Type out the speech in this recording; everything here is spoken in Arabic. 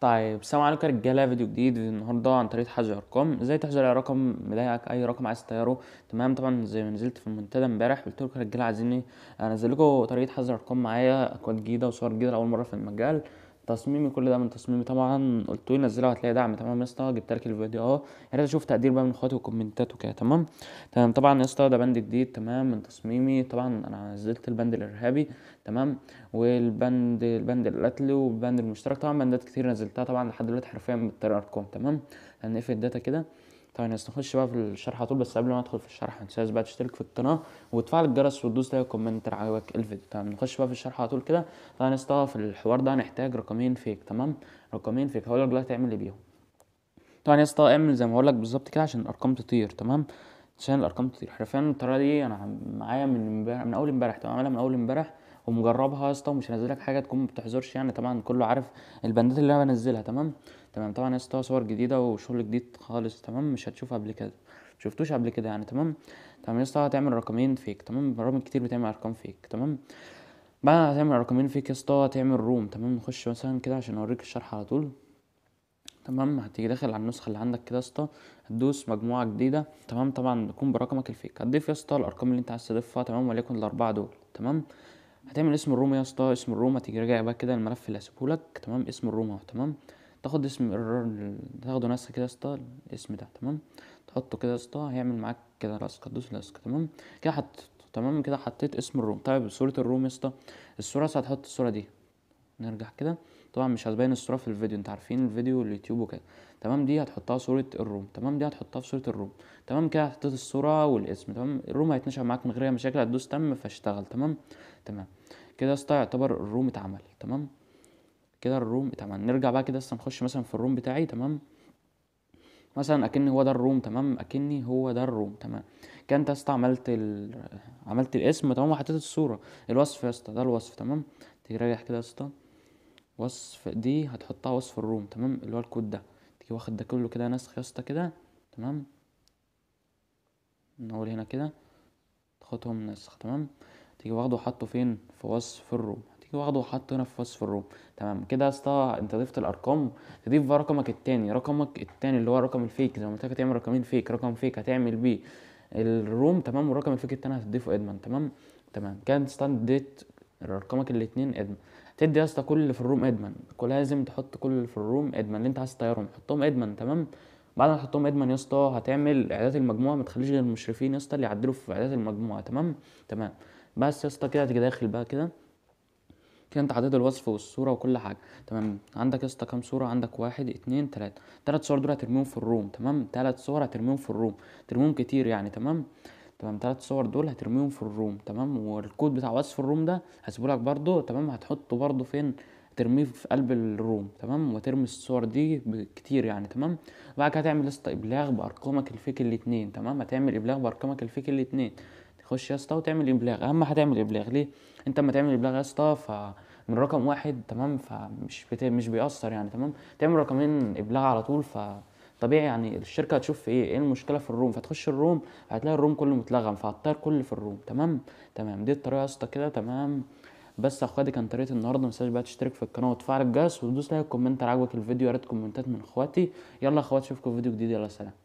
طيب السلام عليكم يا رجاله فيديو جديد النهارده عن طريق حجر ارقام ازاي تحجر اي رقم مضايقك اي رقم عايز تغيره تمام طبعا زي ما نزلت في المنتدى امبارح قلت لكم يا رجاله عايزين انزل لكم طريقه حجر ارقام معايا اكواد جديده وصور جديده لاول مره في المجال تصميمي كل ده من تصميمي طبعا قلت له نزلها هتلاقي دعم تمام يا اسطى جبت لك الفيديو اهو يا ريت اشوف تقدير بقى من اخواتي وكومنتات وكده تمام تمام طبعا يا اسطى ده بند جديد تمام من تصميمي طبعا انا نزلت البند الارهابي تمام والبند البند القتلي والبند المشترك طبعا بندات كتير نزلتها طبعا لحد دلوقتي حرفيا بالطريقه ارقام تمام هنقفل الداتا كده طيب ناس نخش بقى في الشرح على طول بس قبل ما ادخل في الشرح ما تنساش بقى تشترك في القناه وتفعل الجرس وتدوس لايك كومنت لو عجبك الفيديو طيب نخش بقى في الشرح على طول كده طيب يا ناس في الحوار ده هنحتاج رقمين فيك تمام رقمين فيك هقول لك دلوقتي تعمل ايه بيهم طبعا يا اسطى اعمل زي ما هقول لك بالظبط كده عشان الارقام تطير تمام عشان الارقام تطير حرفيا الطريقه دي انا معايا من امبارح من اول امبارح تمام عاملها من اول امبارح ومجربها يا اسطى ومش هنزل لك حاجه تكون ما بتحظرش يعني طبعا كله عارف البندات اللي انا بنزلها تمام تمام طبعا يا اسطى صور جديده وشغل جديد خالص تمام مش هتشوفها قبل كده شفتوش قبل كده يعني تمام تمام يا اسطى هتعمل رقمين فيك تمام برامج كتير بتعمل ارقام فيك تمام بعد هتعمل رقمين فيك يا اسطى هتعمل روم تمام نخش مثلا كده عشان اوريك الشرح على طول تمام هتيجي داخل على النسخه اللي عندك كده يا اسطى هتدوس مجموعه جديده تمام طبعا يكون برقمك الفيك هتضيف يا اسطى الارقام اللي انت عايز تضيفها تمام وليكن الاربعه دول تمام هتعمل اسم الروما يا اسطى اسم الروما تيجي راجع بقى كده الملف اللي هسيبهولك تمام اسم الروما تمام تاخد اسم الر... تاخده نسخ كده يا اسطى الاسم ده تمام تحطه كده يا اسطى هيعمل معاك كده لاسكه تدوس لاسكه تمام كده حطيته تمام كده حطيت اسم الروم طيب صوره الروم يا اسطى الصوره هتحط الصوره دي نرجع كده طبعا مش هتبين الصوره في الفيديو انتوا عارفين الفيديو اليوتيوب وكده تمام دي هتحطها صوره الروم تمام دي هتحطها في صوره الروم تمام كده حطيت الصوره والاسم تمام الروم هيتنشأ معاك من غير اي مشاكل هتدوس تم فاشتغل تمام تمام كده يا اسطى يعتبر الروم اتعمل تمام كده الروم اتعمل نرجع بقى كده اسطى نخش مثلا في الروم بتاعي تمام مثلا اكن هو ده الروم تمام اكني هو ده الروم تمام كده انت يا اسطى عملت ال... عملت الاسم تمام وحطيت الصوره الوصف يا اسطى ده الوصف تمام تيجي راجع كده يا اسطى وصف دي هتحطها وصف الروم تمام اللي هو الكود ده تيجي واخد ده كله كده نسخ يا اسطى كده تمام نقول هنا كده تاخدهم نسخ تمام تيجي واخده وحطه فين في وصف الروم تيجي واخده وحطه هنا في وصف الروم تمام كده يا اسطى انت ضفت الارقام تضيف بقى رقمك التاني رقمك التاني اللي هو رقم الفيك زي ما قلت لك هتعمل رقمين فيك رقم فيك هتعمل بيه الروم تمام والرقم الفيك التاني هتضيفه ادمن تمام تمام كان ستاند ديت رقمك الاثنين ادمن تدي يا اسطى كل اللي في الروم ادمن لازم تحط كل اللي في الروم ادمن اللي انت عايز تطيرهم حطهم ادمن تمام بعد ما تحطهم ادمن يا اسطى هتعمل اعدادات المجموعه ما تخليش غير المشرفين يا اسطى اللي يعدلوا في اعدادات المجموعه تمام تمام بس يا اسطى كده هتيجي داخل بقى كده كده انت حطيت الوصف والصوره وكل حاجه تمام عندك يا اسطى كام صوره عندك واحد اتنين تلاته تلات صور دول هترميهم في الروم تمام تلات صور هترميهم في الروم ترميهم كتير يعني تمام تمام ثلاث صور دول هترميهم في الروم تمام والكود بتاع في الروم ده هسيبه لك برضو تمام هتحطه برضو فين ترميه في قلب الروم تمام وترمي الصور دي كتير يعني تمام بعد كده هتعمل يا ابلاغ بارقامك الفيك الاتنين تمام هتعمل ابلاغ بارقامك الفيك الاتنين تخش يا اسطى وتعمل ابلاغ اهم حاجه تعمل ابلاغ ليه انت اما تعمل ابلاغ يا اسطى ف من رقم واحد تمام فمش بت... مش بيأثر يعني تمام تعمل رقمين ابلاغ على طول ف طبيعي يعني الشركه هتشوف ايه ايه المشكله في الروم فتخش الروم هتلاقي الروم كله متلغم فهتطير كل في الروم تمام تمام دي الطريقه يا اسطى كده تمام بس اخواتي كان طريقه النهارده متنساش بقى تشترك في القناه وتفعل الجرس وتدوس لايك كومنت عجبك الفيديو يا ريت كومنتات من اخواتي يلا اخوات اشوفكم في فيديو جديد يلا سلام